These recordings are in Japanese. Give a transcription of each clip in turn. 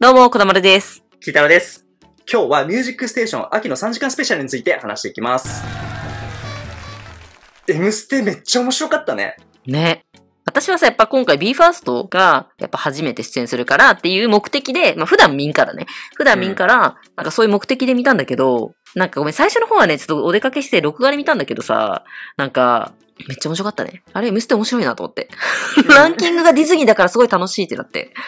どうも、こだまるです。きいたロです。今日はミュージックステーション秋の3時間スペシャルについて話していきます。M ステめっちゃ面白かったね。ね。私はさ、やっぱ今回 BE:FIRST が、やっぱ初めて出演するからっていう目的で、まあ普段民からね、普段民から、なんかそういう目的で見たんだけど、なんかごめん、最初の方はね、ちょっとお出かけして録画で見たんだけどさ、なんか、めっちゃ面白かったね。あれ、見せて面白いなと思って。ランキングがディズニーだからすごい楽しいってなって。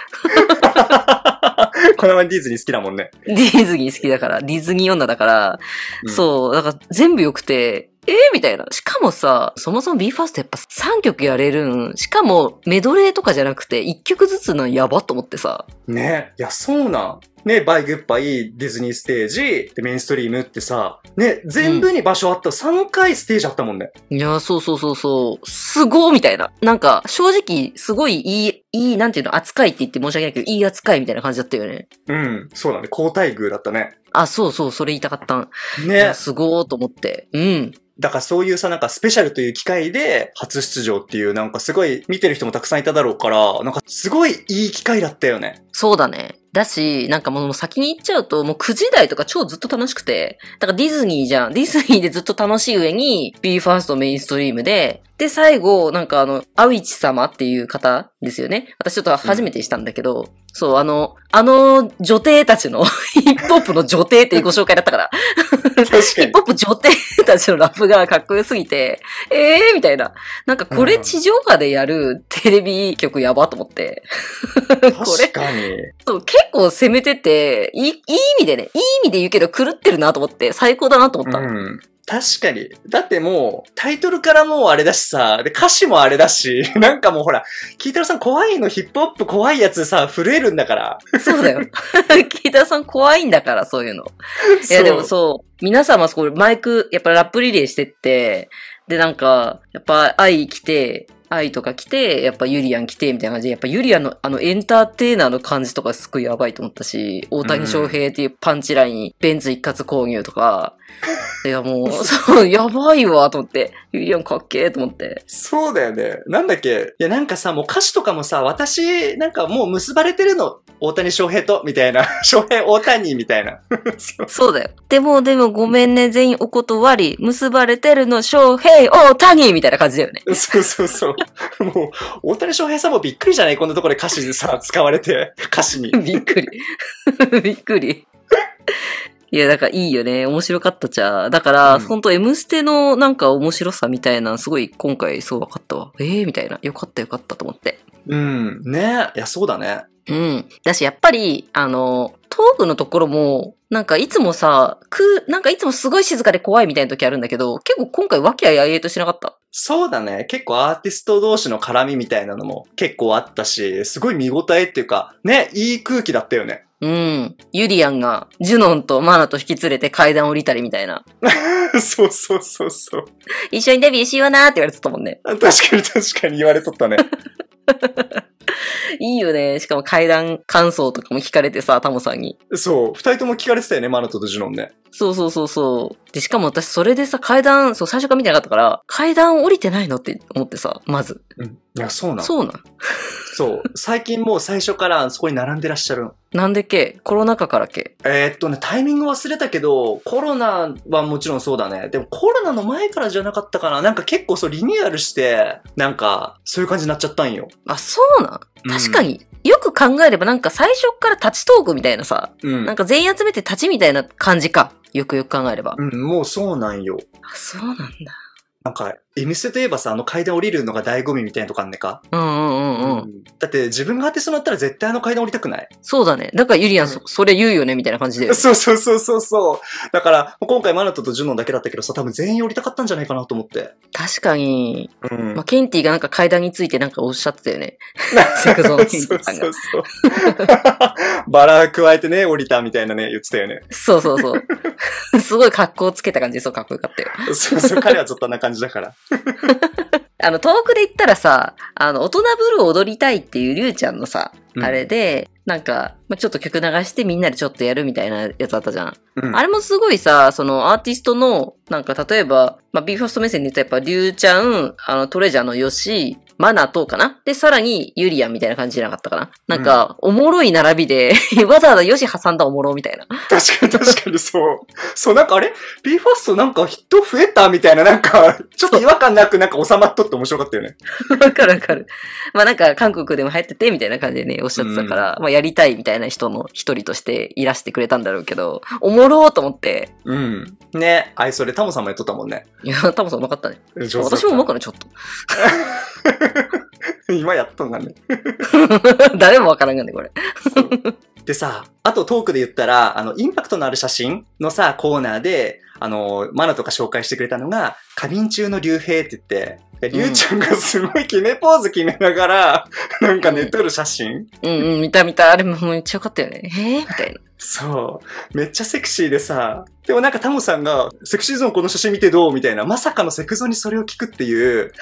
この前ディズニー好きだもんね。ディズニー好きだから、ディズニー女だから、うん、そう、だから全部良くて、えー、みたいな。しかもさ、そもそも BE:FIRST やっぱ3曲やれるん。しかもメドレーとかじゃなくて1曲ずつなんやばと思ってさ。ねいや、そうなん。ね、バイグッバイ、ディズニーステージ、で、メインストリームってさ、ね、全部に場所あった、うん、3回ステージあったもんね。いや、そうそうそうそう、すごーみたいな。なんか、正直、すごいいい、いい、なんていうの、扱いって言って申し訳ないけど、いい扱いみたいな感じだったよね。うん、そうだね。交代遇だったね。あ、そうそう、それ言いたかったん。ね。すごーと思って。うん。だからそういうさ、なんかスペシャルという機会で初出場っていう、なんかすごい見てる人もたくさんいただろうから、なんかすごいいい機会だったよね。そうだね。だし、なんかもう先に行っちゃうと、もう9時台とか超ずっと楽しくて。だからディズニーじゃん。ディズニーでずっと楽しい上に、BE:FIRST メインストリームで、で、最後、なんかあの、アウィチ様っていう方ですよね。私ちょっと初めてしたんだけど、うん、そう、あの、あの女帝たちの、ヒップホップの女帝っていうご紹介だったから。確かに。ヒップホップ女帝たちのラップがかっこよすぎて、えーみたいな。なんかこれ地上波でやるテレビ局やばと思って。これ。確かに。そう、結構攻めてて、いい、いい意味でね、いい意味で言うけど狂ってるなと思って、最高だなと思った。うん。確かに。だってもう、タイトルからもうあれだしさ、で、歌詞もあれだし、なんかもうほら、キータロさん怖いの、ヒップホップ怖いやつさ、震えるんだから。そうだよ。キータロさん怖いんだから、そういうの。いや、でもそう、皆様、これマイク、やっぱラップリレーしてって、で、なんか、やっぱ、愛来て、愛とか来て、やっぱユリアン来て、みたいな感じで、やっぱユリアンのあのエンターテイナーの感じとかすごいやばいと思ったし、大谷翔平っていうパンチライン、うん、ベンツ一括購入とか、いやもう、そう、やばいわ、と思って。ユリアンかっけーと思って。そうだよね。なんだっけ。いやなんかさ、もう歌詞とかもさ、私、なんかもう結ばれてるの、大谷翔平と、みたいな。翔平大谷、みたいな。そうだよ。でも、でもごめんね、全員お断り。結ばれてるの、翔平大谷みたいな感じだよね。そうそうそう。もう、大谷翔平さんもびっくりじゃないこんなところで歌詞でさ、使われて、歌詞に。びっくり。びっくり。いや、だからいいよね。面白かったじゃ。だから、うん、ほんと M ステのなんか面白さみたいな、すごい今回そう分かったわ。ええー、みたいな。よかったよかったと思って。うん。ねいや、そうだね。うん。だし、やっぱり、あの、トークのところも、なんかいつもさ、く、なんかいつもすごい静かで怖いみたいな時あるんだけど、結構今回和気あいあいとしなかった。そうだね。結構アーティスト同士の絡みみたいなのも結構あったし、すごい見応えっていうか、ね、いい空気だったよね。うん。ユリアンがジュノンとマナと引き連れて階段降りたりみたいな。そうそうそうそう。一緒にデビューしようなーって言われてたもんね。確かに確かに言われとったね。いいよね。しかも階段感想とかも聞かれてさ、タモさんに。そう。二人とも聞かれてたよね、マナトとジュノンね。そうそうそうそう。で、しかも私それでさ、階段、そう、最初から見てなかったから、階段降りてないのって思ってさ、まず。うん。いや、そうなん。そうなん。そう。最近もう最初からそこに並んでらっしゃるの。なんでけコロナ禍からけえー、っとね、タイミング忘れたけど、コロナはもちろんそうだね。でもコロナの前からじゃなかったかな。なんか結構そうリニューアルして、なんか、そういう感じになっちゃったんよ。あ、そうなん確かに、うん、よく考えればなんか最初から立ちトークみたいなさ、うん、なんか全員集めて立ちみたいな感じか。よくよく考えれば。うん、もうそうなんよ。あ、そうなんだ。なんか、M ステといえばさ、あの階段降りるのが醍醐味みたいなとこあんねか。うんうんうんうん。だって自分が当ててィスなったら絶対あの階段降りたくないそうだね。だからユリアン、そそれ言うよねみたいな感じで。そうそうそうそうそう。だから、今回マナトとジュノンだけだったけどさ、多分全員降りたかったんじゃないかなと思って。確かに、うんまあ、ケンティがなんか階段についてなんかおっしゃってたよね。セクゾのケンティさんが。そうそうそう。バラ加えてね、降りたみたいなね、言ってたよね。そうそうそう。すごい格好つけた感じでそうかっこよかったよ。そうそう、彼はずっとあんな感じだから。あの、遠くで言ったらさ、あの、大人ブルー踊りたいっていうりゅうちゃんのさ、うん、あれで、なんか、まちょっと曲流してみんなでちょっとやるみたいなやつあったじゃん。うん、あれもすごいさ、そのアーティストの、なんか例えば、まあ、ビーファースト目線で言ったらやっぱりゅうちゃん、あの、トレジャーのよし、マナとかなで、さらにユリアみたいな感じじゃなかったかななんか、おもろい並びで わざわざよし挟んだおもろみたいな。確かに確かにそう。そう、なんかあれ ?B ファーストなんか人増えたみたいな、なんか、ちょっと違和感なくなんか収まっとって面白かったよね。わかるわかる。まあなんか韓国でも流行っててみたいな感じでね、おっしゃってたから、うん、まあやりたいみたいな人の一人としていらしてくれたんだろうけど、おもろーと思って。うん。ね、あいそれタモさんもやっとったもんね。いや、タモさんうまかったね。私もうまくない、ちょっと。今やっとんがね。誰もわからんがね、これ。でさ、あとトークで言ったら、あの、インパクトのある写真のさ、コーナーで、あの、マナとか紹介してくれたのが、花瓶中の竜兵って言って、りゅうちゃんがすごい決めポーズ決めながら、なんか寝とる写真、うん、うんうん見た見た。あれもめっちゃよかったよね。えー、みたいな。そう。めっちゃセクシーでさ、でもなんかタモさんが、セクシーゾーンこの写真見てどうみたいな、まさかのセクゾにそれを聞くっていう、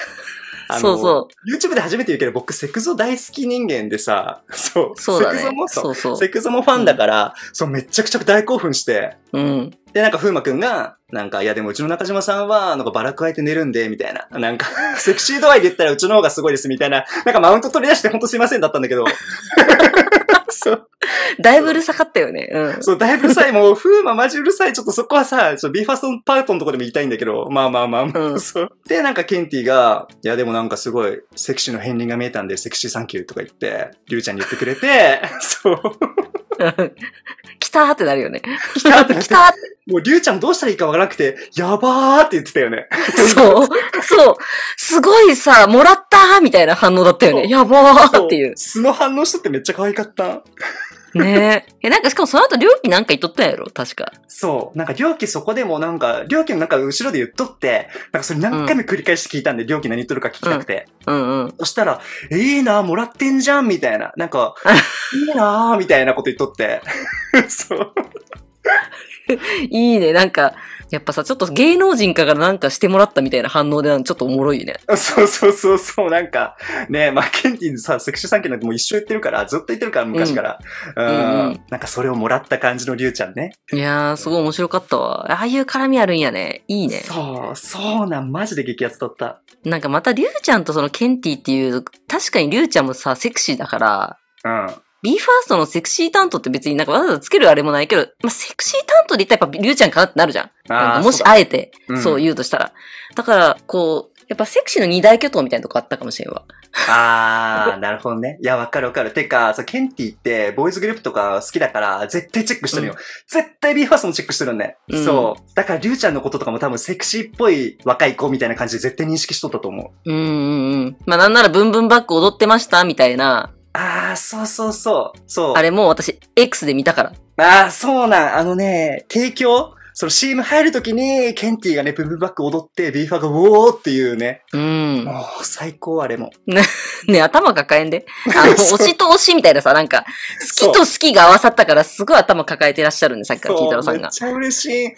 あの、そうそう。YouTube で初めて言うけど、僕、セクゾ大好き人間でさ、そう。そうだね。セクゾもそうそうセクゾもファンだから、うん、そう、めちゃくちゃ大興奮して。うん。で、なんか、風磨くんが、なんか、いや、でもうちの中島さんは、なんか、バラ加えて寝るんで、みたいな。なんか、セクシー度合いで言ったらうちの方がすごいです、みたいな。なんか、マウント取り出して、ほんとすいませんだったんだけど。そう。だいぶうるさかったよね。うん。そう、だいぶうるさい。もう、風魔マジうるさい。ちょっとそこはさ、ちょ、ビーファーストパートのとこでも言いたいんだけど、まあまあまあまあ、うん、そう。で、なんかケンティが、いやでもなんかすごい、セクシーの片鱗が見えたんで、セクシーサンキューとか言って、りゅうちゃんに言ってくれて、そう。たーってなるよね。来たーって来たーって。もう、りゅうちゃんどうしたらいいかわからなくて、やばーって言ってたよね。そう。そう。すごいさ、もらったーみたいな反応だったよね。やばーっていう。素の反応しとってめっちゃ可愛かった。ねえ。え、なんかしかもその後、料金なんか言っとったやろ確か。そう。なんか、料金そこでもなんか、料金のなんか後ろで言っとって、なんかそれ何回も繰り返し聞いたんで、料金何言っとるか聞きたくて。うん、うんうんそしたら、いいなもらってんじゃんみたいな。なんか、いいなみたいなこと言っとって。そう。いいね、なんか、やっぱさ、ちょっと芸能人からなんかしてもらったみたいな反応で、ちょっとおもろいね。そうそうそうそう、なんか、ねマッケンティーズさ、セクシー産経なんてもう一生言ってるから、ずっと言ってるから、昔から。うん。うんなんかそれをもらった感じのりゅうちゃんね。いやー、すごい面白かったわ。ああいう絡みあるんやね。いいね。そう、そうなん、マジで激アツだった。なんかまたりゅうちゃんとそのケンティーっていう、確かにりゅうちゃんもさ、セクシーだから、うん。BE:FIRST のセクシー担当って別になんかわざわざつけるあれもないけど、まあ、セクシー担当で言ったらやっぱりゅうちゃんかなってなるじゃん。なんかもしあえて、そう言うとしたら。うん、だから、こう、やっぱセクシーの二大巨頭みたいなとこあったかもしれんわ。あー、なるほどね。いや、わかるわかる。てか、そケンティって、ボーイズグループとか好きだから、絶対チェックしてるよ。うん、絶対 BE:FIRST もチェックしてるんね。うん、そう。だから、リュウちゃんのこととかも多分セクシーっぽい若い子みたいな感じで絶対認識しとったと思う。うんうんうん。まあ、なんならブンブンバック踊ってましたみたいな、ああ、そうそうそう。そう。あれもう私、X で見たから。ああ、そうなん。あのね、提供その CM 入るときに、ケンティがね、ブブバック踊って、ビーファーがウォーっていうね。うん。もう最高あれも。ね、頭抱えんで。あの、推しと推しみたいなさ、なんか、好きと好きが合わさったから、すごい頭抱えてらっしゃるんで、さっきから聞いたろさんが。めっちゃ嬉しい。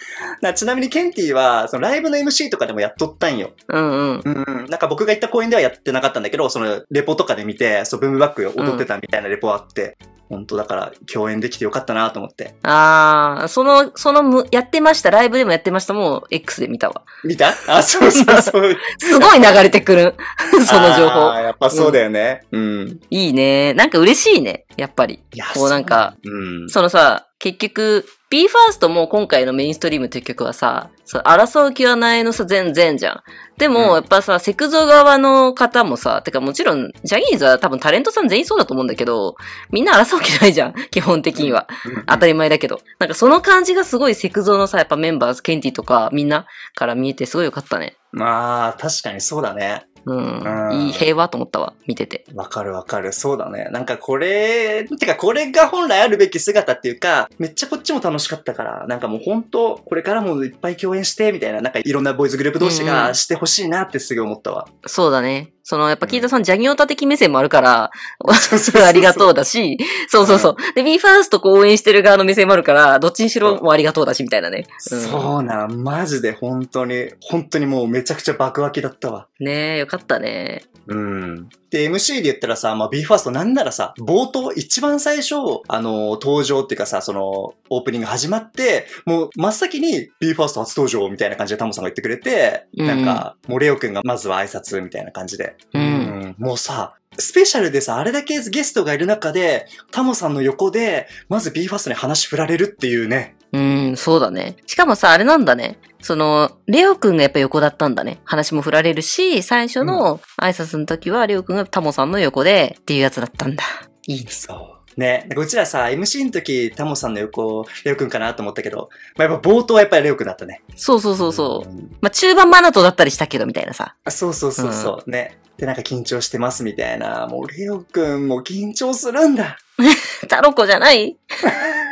なちなみに、ケンティは、そのライブの MC とかでもやっとったんよ。うんうん。うん、なんか僕が行った公演ではやってなかったんだけど、その、レポとかで見て、そう、ブームバック踊ってたみたいなレポあって、うん本当だから共演できてよかったなと思って。ああ、その、そのやってました、ライブでもやってました、もう X で見たわ。見たあ、そうそうそう。すごい流れてくる、その情報。あやっぱそうだよね。うん。いいね。なんか嬉しいね。やっぱり。こうなんか、うん、そのさ、結局、BE:FIRST も今回のメインストリームという曲はさ、そ争う気はないのさ、全然じゃん。でも、やっぱさ、セクゾ側の方もさ、てかもちろん、ジャニーズは多分タレントさん全員そうだと思うんだけど、みんな争う気ないじゃん。基本的には。当たり前だけど。なんかその感じがすごいセクゾのさ、やっぱメンバー、ケンティとかみんなから見えてすごい良かったね。まあ、確かにそうだね。うん、いい平和と思ったわ、見てて。わかるわかる。そうだね。なんかこれ、てかこれが本来あるべき姿っていうか、めっちゃこっちも楽しかったから、なんかもう本当、これからもいっぱい共演して、みたいな、なんかいろんなボーイズグループ同士がしてほしいなってすぐ思ったわ、うんうん。そうだね。その、やっぱ、キータさん、ジャニオタ的目線もあるから、ありがとうだし、そうそうそう。で、ビーファーストこう応援してる側の目線もあるから、どっちにしろもありがとうだし、みたいなね。うん、そうな、マジで本当に、本当にもうめちゃくちゃ爆湧きだったわ。ねえ、よかったね。うん。で、MC で言ったらさ、まあ、BE:FIRST なんならさ、冒頭一番最初、あの、登場っていうかさ、その、オープニング始まって、もう真っ先に b ー f ァー s t 初登場みたいな感じでタモさんが言ってくれて、うん、なんか、もうレオくんがまずは挨拶みたいな感じで。うん、もうさ、スペシャルでさ、あれだけゲストがいる中で、タモさんの横で、まず b ー f ァー s t に話振られるっていうね。うーん、そうだね。しかもさ、あれなんだね。その、レオくんがやっぱ横だったんだね。話も振られるし、最初の挨拶の時はレオくんがタモさんの横でっていうやつだったんだ。いいね。そう。ね、なうちらさ、MC の時、タモさんの横、レオくんかなと思ったけど、まあ、やっぱ冒頭はやっぱりレオくんだったね。そうそうそうそう。まあ、中盤マナトだったりしたけど、みたいなさ。あそうそうそうそう、ね。で、なんか緊張してますみたいな。もうレオくんも緊張するんだ。タロコじゃない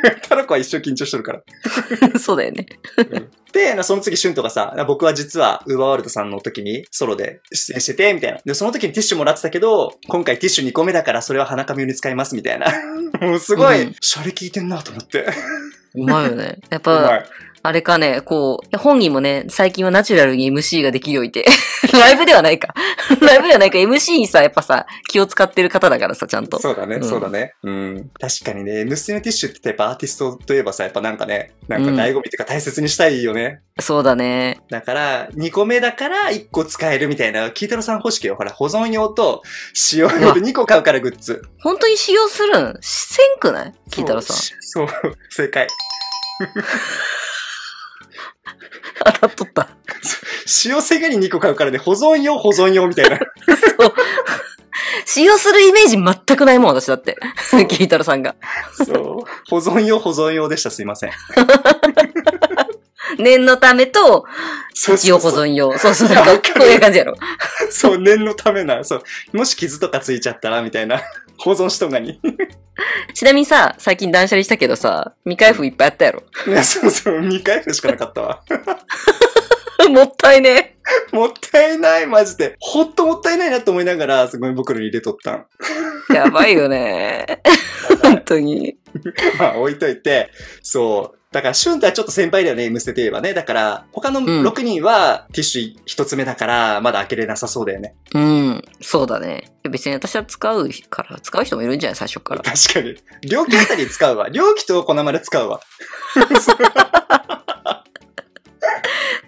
タラコは一生緊張しとるから。そうだよね。うん、で、その次、シュンとかさ、僕は実は、ウーバーワールドさんの時にソロで出演してて、みたいな。で、その時にティッシュもらってたけど、今回ティッシュ2個目だから、それは花紙用に使います、みたいな。もうすごい、うん、シャレ効いてんなと思って。うまいよね。やっぱ、うまい。あれかね、こう、本人もね、最近はナチュラルに MC ができるよういて。ライブではないか。ライブではないか。MC にさ、やっぱさ、気を使ってる方だからさ、ちゃんと。そうだね、うん、そうだね。うん。確かにね、M ステのティッシュってやっぱアーティストといえばさ、やっぱなんかね、なんか醍醐味とか大切にしたいよね。うん、そうだね。だから、2個目だから1個使えるみたいな、キータロさん方式よ。ほら、保存用と使用用で2個買うからグッズ。本当に使用するんせんくないキータロさん。そう、正解。当たっとった。塩せがり2個買うからね、保存用、保存用みたいな。そう。使用するイメージ全くないもん、私だって。キータロさんが。そう。保存用、保存用でした。すいません。念のためと、そうそうそう保存用。そうそう、なんか、こういう感じやろ。そう、念のためな。そう。もし傷とかついちゃったら、みたいな。保存しとんがに。ちなみにさ、最近断捨離したけどさ、未開封いっぱいあったやろ。いや、そうそう、未開封しかなかったわ。もったいねえ。もったいない、マジで。ほんともったいないなと思いながら、すごい袋に入れとったん。やばいよね。本当に。まあ、置いといて、そう。だから、シュンタはちょっと先輩だよね、M ステといえばね。だから、他の6人はティッシュ1つ目だから、まだ開けれなさそうだよね。うん、そうだね。別に私は使うから、使う人もいるんじゃない最初から。確かに。料金あたり使うわ。料金と粉丸使うわ。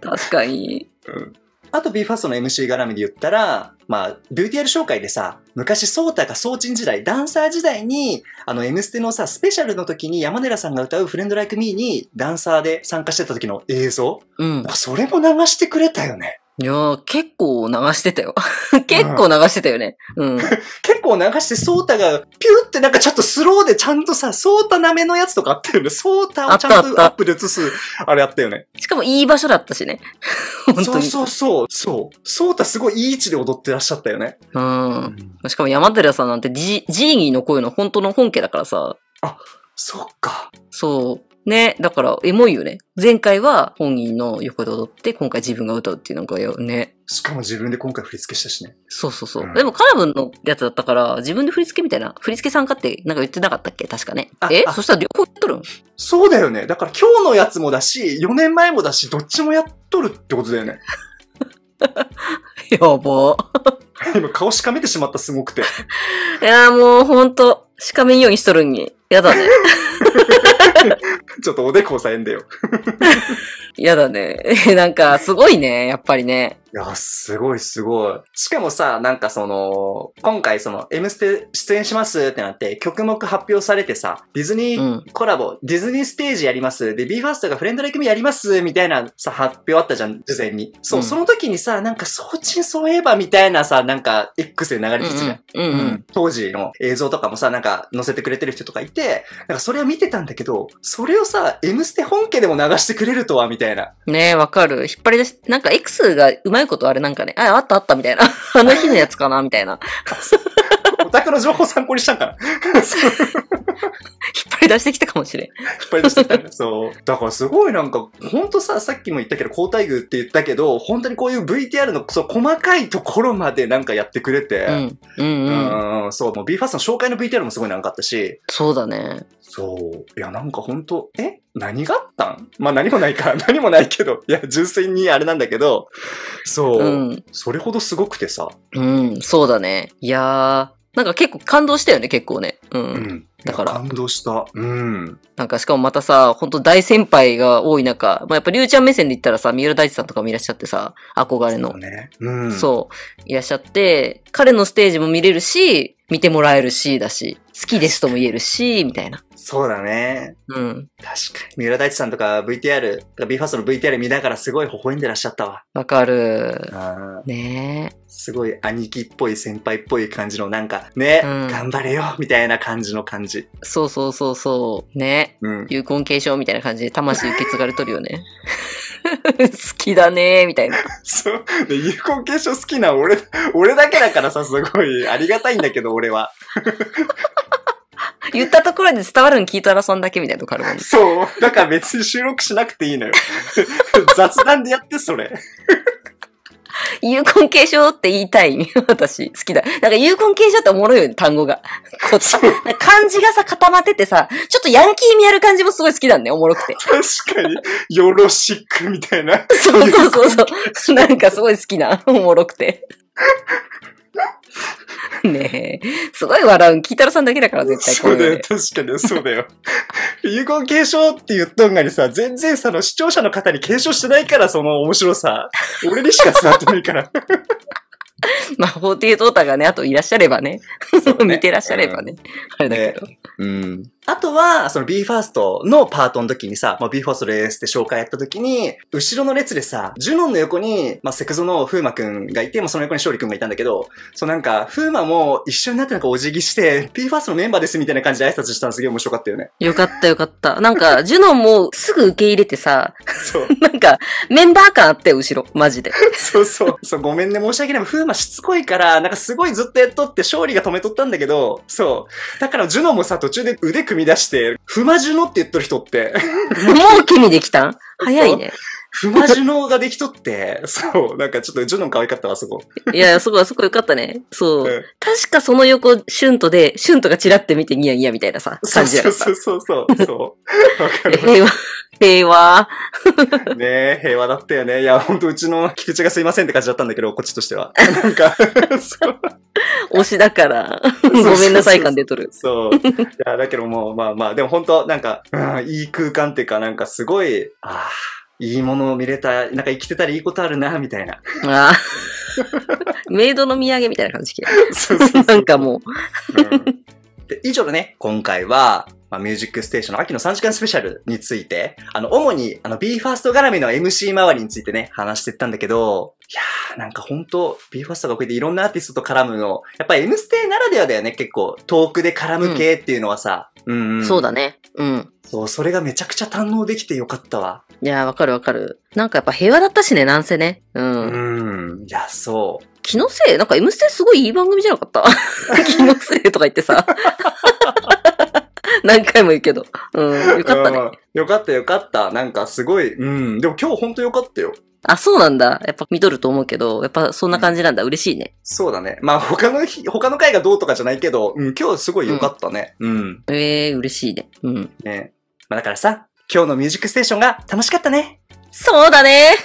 確かに。うん。あと BFAST の MC 絡みで言ったら、まあ、VTR 紹介でさ、昔、ソータがソーチン時代、ダンサー時代に、あの、M ステのさ、スペシャルの時に山寺さんが歌うフレンドライクミーにダンサーで参加してた時の映像。うん。それも流してくれたよね。いやー、結構流してたよ。結構流してたよね。うん。結構流して、ソータが、ピューってなんかちょっとスローでちゃんとさ、ソータなめのやつとかあったよね。ソータをちゃんとアップで映す、あれあったよね。しかもいい場所だったしね。本当に。そうそうそう。そう。ソータすごいいい位置で踊ってらっしゃったよね。うん。しかも山寺さんなんてジーニーの声の本当の本家だからさ。あ、そっか。そう。ね、だから、エモいよね。前回は本人の横で踊って、今回自分が歌うっていうのがよ、ね。しかも自分で今回振り付けしたしね。そうそうそう。うん、でも、カラブンのやつだったから、自分で振り付けみたいな、振り付け参加ってなんか言ってなかったっけ確かね。えそしたら両方やっとるんそうだよね。だから今日のやつもだし、4年前もだし、どっちもやっとるってことだよね。やば。今顔しかめてしまった、すごくて。いや、もうほんと、しかめんようにしとるんに。やだね。ちょっとおでこ押さえんだよ。やだね。なんか、すごいね、やっぱりね。いや、すごいすごい。しかもさ、なんかその、今回その、M ステ出演しますってなって、曲目発表されてさ、ディズニーコラボ、うん、ディズニーステージやります、で、ビーファーストがフレンドレ組やります、みたいなさ、発表あったじゃん、事前に。そう、うん、その時にさ、なんか、そうちんそういえばみたいなさ、なんか、X で流れてきてたじゃん。うん、当時の映像とかもさ、なんか、載せてくれてる人とかいて、なんかそれを見てたんだけど、それをさ、M ステ本家でも流してくれるとは、みたいな。ねえ、わかる。引っ張り出し、なんか X がうまいいことあれなんかね、あ、あったあったみたいな。あの日のやつかなみたいな。お宅の情報参考にしたんかな 引っ張り出してきたかもしれん。引っ張り出してきたね。そう。だからすごいなんか、ほんとさ、さっきも言ったけど、交代具って言ったけど、本当にこういう VTR のそう細かいところまでなんかやってくれて、うん。うんうん。うん、そう、もう BFAST の紹介の VTR もすごい長かったし、そうだね。そう。いや、なんかほんと、え何があったんまあ何もないか、何もないけど、いや、純粋にあれなんだけど、そう。うん、それほどすごくてさ。うん、そうだね。いやー、なんか結構感動したよね、結構ね。うん。うん、だから。感動した。うん。なんかしかもまたさ、本当大先輩が多い中、まあ、やっぱりゅうちゃん目線で言ったらさ、三浦大知さんとかもいらっしゃってさ、憧れの。そうね。うん。そう。いらっしゃって、彼のステージも見れるし、見てもらえるし、だし、好きですとも言えるし、みたいな。そうだね。うん。確かに。三浦大知さんとか VTR、BE:FIRST の VTR 見ながらすごい微笑んでらっしゃったわ。わかる。ねえ。すごい兄貴っぽい先輩っぽい感じのなんか、ね、うん、頑張れよ、みたいな感じの感じ。そうそうそうそう。ね。うん。有根継承みたいな感じで魂受け継がれとるよね。好きだねみたいな。そう。で、有根継承好きな俺、俺だけだからさ、すごい。ありがたいんだけど、俺は。言ったところで伝わるの聞いたらそんだけみたいなとこあるもんね。そう。だから別に収録しなくていいのよ。雑談でやって、それ。有根継承って言いたい。私、好きだ。なんか有根継承っておもろいよね、単語が。こっち。漢字がさ、固まっててさ、ちょっとヤンキー味ある感じもすごい好きだね、おもろくて。確かに、よろしくみたいな。そうそうそうそう。なんかすごい好きな、おもろくて。ねすごい笑うキータ郎さんだけだから、絶対そうだよ、確かにそうだよ。融合継承って言っとんがにさ、全然その視聴者の方に継承してないから、その面白さ。俺にしか伝わってないから。まあ、法廷トータがね、あといらっしゃればね。ね 見てらっしゃればね。うん、あれだけど。ね、うん。あとは、その BE:FIRST のパートの時にさ、まあ、BE:FIRST ですって紹介やった時に、後ろの列でさ、ジュノンの横に、まあ、セクゾの風磨くんがいて、まあ、その横に勝利くんがいたんだけど、そうなんか、風磨も一緒になってなんかお辞儀して、BE:FIRST のメンバーですみたいな感じで挨拶したのすげえ面白かったよね。よかったよかった。なんか、ジュノンもすぐ受け入れてさ、そう。なんか、メンバー感あったよ、後ろ。マジで。そうそう。そう、ごめんね、申し訳ない。風磨しつこいから、なんかすごいずっとやっとって、勝利が止めとったんだけど、そう。だから、ジュノンもさ、途中で腕組踏み出して、ふまじゅのって言っとる人って。もう組みできたん早いね。不魔面能ができとって、そう、なんかちょっとジョノン可愛かったわ、あそこ。いや、そこ、あそこよかったね。そう。うん、確かその横、シュントで、シュントがチラって見てニヤニヤみたいなさ、感じだった。そうそうそうそうかる。平和。平和。ねえ、平和だったよね。いや、ほんとうちの菊池がすいませんって感じだったんだけど、こっちとしては。なんか、そう。推しだから、ごめんなさい感出とる。そう。いや、だけどもう、まあまあ、でも本当なんか、うん、いい空間っていうか、なんかすごい、ああ。いいものを見れた、なんか生きてたらいいことあるな、みたいな。ああ。メイドの土産みたいな感じ。そうそうなんかもう、うん、で、以上でね、今回は、まあ、ミュージックステーションの秋の3時間スペシャルについて、あの、主に、あの、BE:FIRST 絡みの MC 周りについてね、話してったんだけど、いやー、なんか本当 BE:FIRST がこうやっていろんなアーティストと絡むの、やっぱ M ステならではだよね、結構、遠くで絡む系っていうのはさ、うん、うん、うん、そうだね。うん。そう、それがめちゃくちゃ堪能できてよかったわ。いやー、わかるわかる。なんかやっぱ平和だったしね、なんせね。うん。うん。いや、そう。気のせいなんか M ステすごいいい番組じゃなかった 気のせいとか言ってさ。何回も言うけど。うん、よかったね。よかったよかった。なんかすごい、うん。でも今日ほんとよかったよ。あ、そうなんだ。やっぱ見とると思うけど、やっぱそんな感じなんだ。うん、嬉しいね。そうだね。まあ他の日、他の回がどうとかじゃないけど、うん、今日すごい良かったね。うん。うん、ええー、嬉しいね。うん。ねまあだからさ、今日のミュージックステーションが楽しかったね。そうだね。